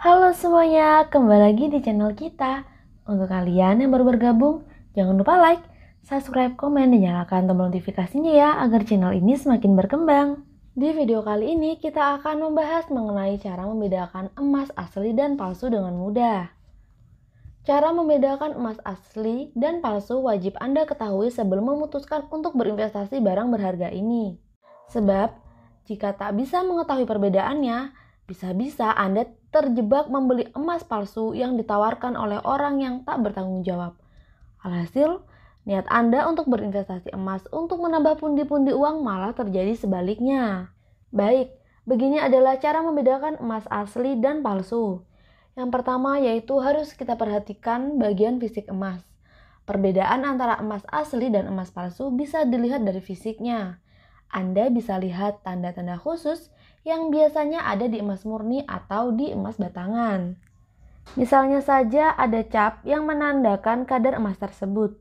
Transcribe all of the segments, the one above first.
Halo semuanya, kembali lagi di channel kita. Untuk kalian yang baru bergabung, jangan lupa like, subscribe, komen, dan nyalakan tombol notifikasinya ya agar channel ini semakin berkembang. Di video kali ini kita akan membahas mengenai cara membedakan emas asli dan palsu dengan mudah. Cara membedakan emas asli dan palsu wajib Anda ketahui sebelum memutuskan untuk berinvestasi barang berharga ini. Sebab, jika tak bisa mengetahui perbedaannya, bisa-bisa Anda terjebak membeli emas palsu yang ditawarkan oleh orang yang tak bertanggung jawab. Alhasil, niat Anda untuk berinvestasi emas untuk menambah pundi-pundi uang malah terjadi sebaliknya. Baik, begini adalah cara membedakan emas asli dan palsu. Yang pertama yaitu harus kita perhatikan bagian fisik emas. Perbedaan antara emas asli dan emas palsu bisa dilihat dari fisiknya. Anda bisa lihat tanda-tanda khusus yang biasanya ada di emas murni atau di emas batangan. Misalnya saja ada cap yang menandakan kadar emas tersebut.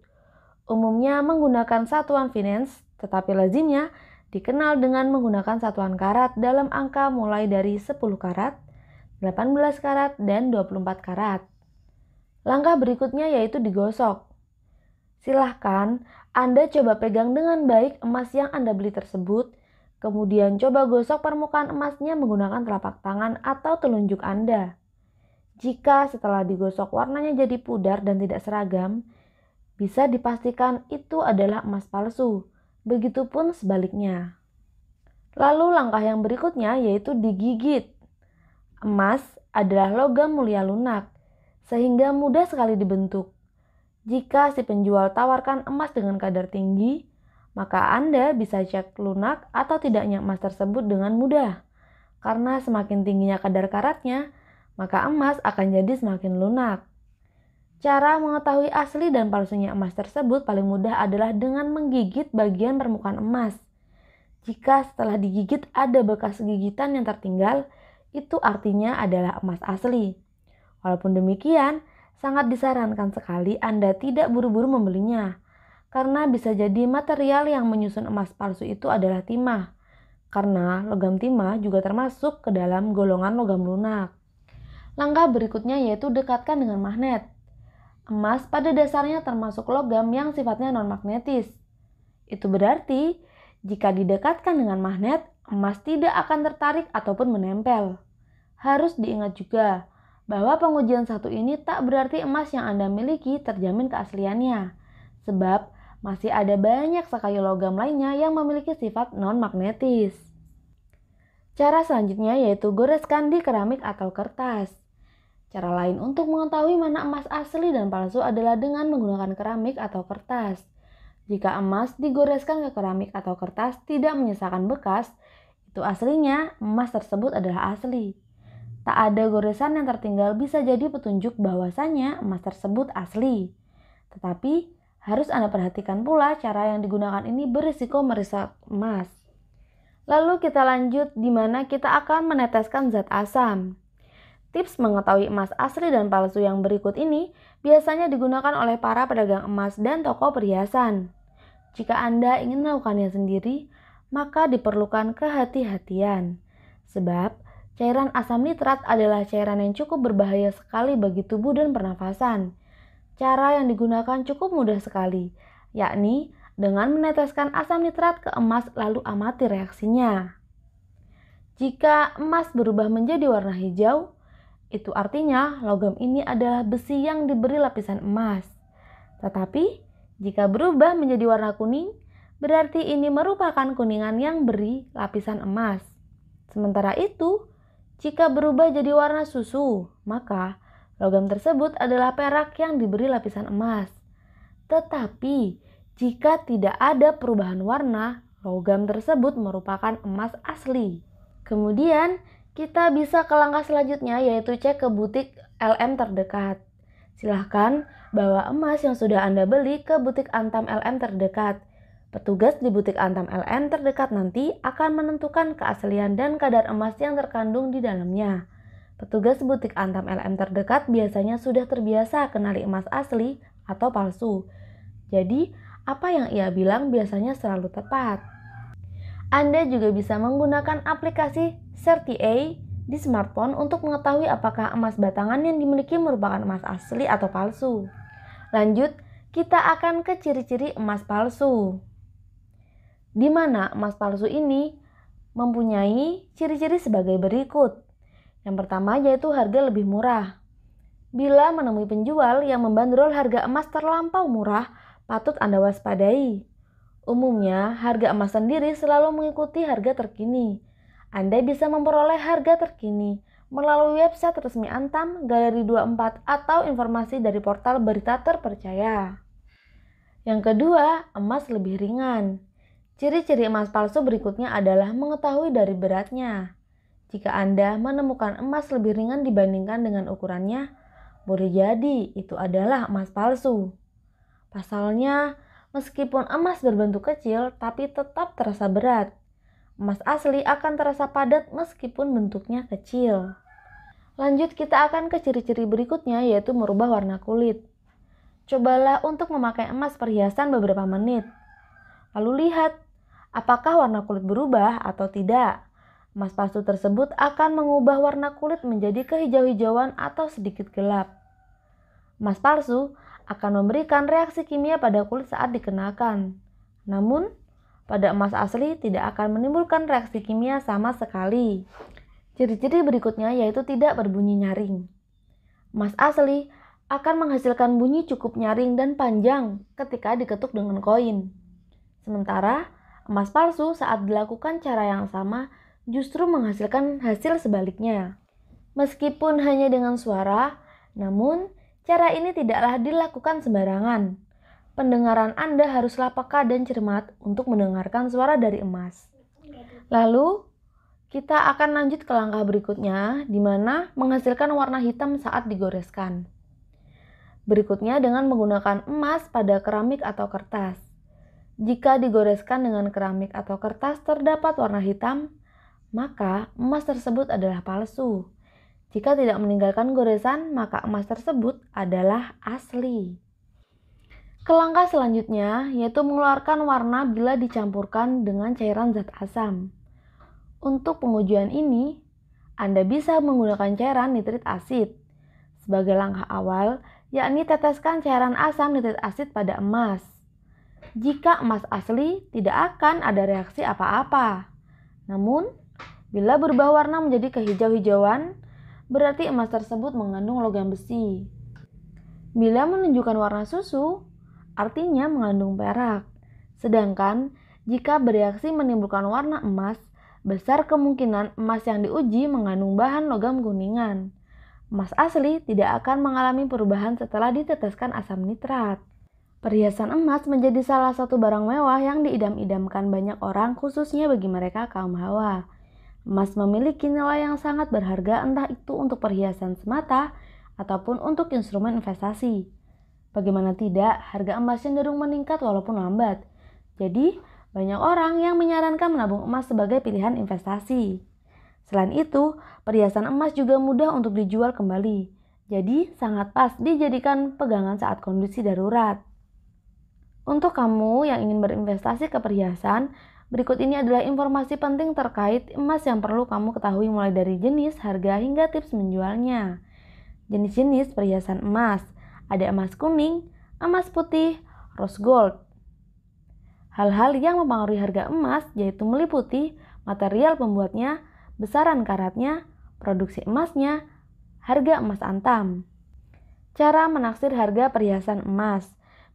Umumnya menggunakan satuan finance, tetapi lazimnya dikenal dengan menggunakan satuan karat dalam angka mulai dari 10 karat, 18 karat, dan 24 karat. Langkah berikutnya yaitu digosok. Silahkan Anda coba pegang dengan baik emas yang Anda beli tersebut, kemudian coba gosok permukaan emasnya menggunakan telapak tangan atau telunjuk Anda. Jika setelah digosok warnanya jadi pudar dan tidak seragam, bisa dipastikan itu adalah emas palsu. Begitupun sebaliknya. Lalu langkah yang berikutnya yaitu digigit. Emas adalah logam mulia lunak, sehingga mudah sekali dibentuk. Jika si penjual tawarkan emas dengan kadar tinggi, maka Anda bisa cek lunak atau tidaknya emas tersebut dengan mudah. Karena semakin tingginya kadar karatnya, maka emas akan jadi semakin lunak. Cara mengetahui asli dan palsunya emas tersebut paling mudah adalah dengan menggigit bagian permukaan emas. Jika setelah digigit ada bekas gigitan yang tertinggal, itu artinya adalah emas asli. Walaupun demikian, sangat disarankan sekali Anda tidak buru-buru membelinya, karena bisa jadi material yang menyusun emas palsu itu adalah timah, karena logam timah juga termasuk ke dalam golongan logam lunak. Langkah berikutnya yaitu dekatkan dengan magnet. Emas pada dasarnya termasuk logam yang sifatnya non-magnetis. Itu berarti jika didekatkan dengan magnet, emas tidak akan tertarik ataupun menempel. Harus diingat juga, bahwa pengujian satu ini tak berarti emas yang Anda miliki terjamin keasliannya. Sebab masih ada banyak sekali logam lainnya yang memiliki sifat non-magnetis. Cara selanjutnya yaitu goreskan di keramik atau kertas. Cara lain untuk mengetahui mana emas asli dan palsu adalah dengan menggunakan keramik atau kertas. Jika emas digoreskan ke keramik atau kertas tidak menyisakan bekas, itu aslinya emas tersebut adalah asli. Tak ada goresan yang tertinggal bisa jadi petunjuk bahwasannya emas tersebut asli. Tetapi harus Anda perhatikan pula cara yang digunakan ini berisiko merusak emas. Lalu kita lanjut di mana kita akan meneteskan zat asam. Tips mengetahui emas asli dan palsu yang berikut ini biasanya digunakan oleh para pedagang emas dan toko perhiasan. Jika Anda ingin melakukannya sendiri, maka diperlukan kehati-hatian. Sebab, Cairan asam nitrat adalah cairan yang cukup berbahaya sekali bagi tubuh dan pernafasan. Cara yang digunakan cukup mudah sekali, yakni dengan meneteskan asam nitrat ke emas lalu amati reaksinya. Jika emas berubah menjadi warna hijau, itu artinya logam ini adalah besi yang diberi lapisan emas. Tetapi, jika berubah menjadi warna kuning, berarti ini merupakan kuningan yang beri lapisan emas. Sementara itu, jika berubah jadi warna susu, maka logam tersebut adalah perak yang diberi lapisan emas. Tetapi, jika tidak ada perubahan warna, logam tersebut merupakan emas asli. Kemudian, kita bisa ke langkah selanjutnya yaitu cek ke butik LM terdekat. Silahkan bawa emas yang sudah Anda beli ke butik Antam LM terdekat Petugas di butik Antam LM terdekat nanti akan menentukan keaslian dan kadar emas yang terkandung di dalamnya. Petugas butik Antam LM terdekat biasanya sudah terbiasa kenali emas asli atau palsu. Jadi, apa yang ia bilang biasanya selalu tepat. Anda juga bisa menggunakan aplikasi CertiA di smartphone untuk mengetahui apakah emas batangan yang dimiliki merupakan emas asli atau palsu. Lanjut, kita akan ke ciri-ciri emas palsu di mana emas palsu ini mempunyai ciri-ciri sebagai berikut. Yang pertama yaitu harga lebih murah. Bila menemui penjual yang membandrol harga emas terlampau murah, patut Anda waspadai. Umumnya, harga emas sendiri selalu mengikuti harga terkini. Anda bisa memperoleh harga terkini melalui website resmi Antam, Galeri 24, atau informasi dari portal berita terpercaya. Yang kedua, emas lebih ringan. Ciri-ciri emas palsu berikutnya adalah mengetahui dari beratnya. Jika Anda menemukan emas lebih ringan dibandingkan dengan ukurannya, boleh jadi itu adalah emas palsu. Pasalnya, meskipun emas berbentuk kecil tapi tetap terasa berat. Emas asli akan terasa padat meskipun bentuknya kecil. Lanjut kita akan ke ciri-ciri berikutnya yaitu merubah warna kulit. Cobalah untuk memakai emas perhiasan beberapa menit. Lalu lihat apakah warna kulit berubah atau tidak. Emas palsu tersebut akan mengubah warna kulit menjadi kehijau-hijauan atau sedikit gelap. Emas palsu akan memberikan reaksi kimia pada kulit saat dikenakan. Namun, pada emas asli tidak akan menimbulkan reaksi kimia sama sekali. Ciri-ciri berikutnya yaitu tidak berbunyi nyaring. Emas asli akan menghasilkan bunyi cukup nyaring dan panjang ketika diketuk dengan koin. Sementara, Emas palsu saat dilakukan cara yang sama justru menghasilkan hasil sebaliknya. Meskipun hanya dengan suara, namun cara ini tidaklah dilakukan sembarangan. Pendengaran Anda haruslah peka dan cermat untuk mendengarkan suara dari emas. Lalu, kita akan lanjut ke langkah berikutnya, di mana menghasilkan warna hitam saat digoreskan. Berikutnya dengan menggunakan emas pada keramik atau kertas. Jika digoreskan dengan keramik atau kertas terdapat warna hitam, maka emas tersebut adalah palsu. Jika tidak meninggalkan goresan, maka emas tersebut adalah asli. Kelangka selanjutnya yaitu mengeluarkan warna bila dicampurkan dengan cairan zat asam. Untuk pengujian ini, Anda bisa menggunakan cairan nitrit asid. Sebagai langkah awal, yakni teteskan cairan asam nitrit asid pada emas. Jika emas asli, tidak akan ada reaksi apa-apa. Namun, bila berubah warna menjadi kehijau-hijauan, berarti emas tersebut mengandung logam besi. Bila menunjukkan warna susu, artinya mengandung perak. Sedangkan, jika bereaksi menimbulkan warna emas, besar kemungkinan emas yang diuji mengandung bahan logam kuningan. Emas asli tidak akan mengalami perubahan setelah diteteskan asam nitrat. Perhiasan emas menjadi salah satu barang mewah yang diidam-idamkan banyak orang khususnya bagi mereka kaum hawa. Emas memiliki nilai yang sangat berharga entah itu untuk perhiasan semata ataupun untuk instrumen investasi. Bagaimana tidak, harga emas cenderung meningkat walaupun lambat. Jadi, banyak orang yang menyarankan menabung emas sebagai pilihan investasi. Selain itu, perhiasan emas juga mudah untuk dijual kembali. Jadi, sangat pas dijadikan pegangan saat kondisi darurat. Untuk kamu yang ingin berinvestasi ke perhiasan, berikut ini adalah informasi penting terkait emas yang perlu kamu ketahui mulai dari jenis, harga, hingga tips menjualnya. Jenis-jenis perhiasan emas. Ada emas kuning, emas putih, rose gold. Hal-hal yang mempengaruhi harga emas yaitu meliputi material pembuatnya, besaran karatnya, produksi emasnya, harga emas antam. Cara menaksir harga perhiasan emas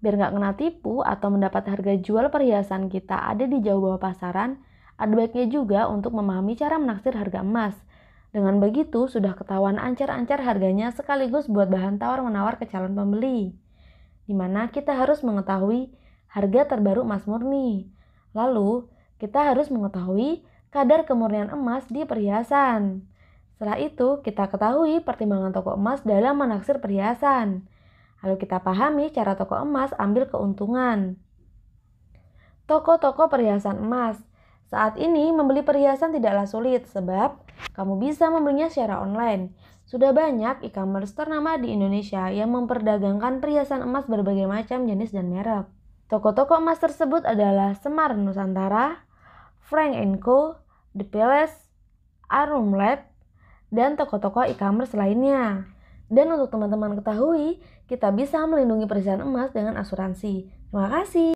biar nggak kena tipu atau mendapat harga jual perhiasan kita ada di jauh bawah pasaran, ada baiknya juga untuk memahami cara menaksir harga emas. Dengan begitu, sudah ketahuan ancar-ancar harganya sekaligus buat bahan tawar-menawar ke calon pembeli. dimana kita harus mengetahui harga terbaru emas murni. Lalu, kita harus mengetahui kadar kemurnian emas di perhiasan. Setelah itu, kita ketahui pertimbangan toko emas dalam menaksir perhiasan. Lalu kita pahami cara toko emas ambil keuntungan. Toko-toko perhiasan emas saat ini membeli perhiasan tidaklah sulit sebab kamu bisa membelinya secara online. Sudah banyak e-commerce ternama di Indonesia yang memperdagangkan perhiasan emas berbagai macam jenis dan merek. Toko-toko emas tersebut adalah Semar Nusantara, Frank Co, The Palace, Arum Lab, dan toko-toko e-commerce lainnya. Dan untuk teman-teman ketahui, kita bisa melindungi perusahaan emas dengan asuransi. Terima kasih.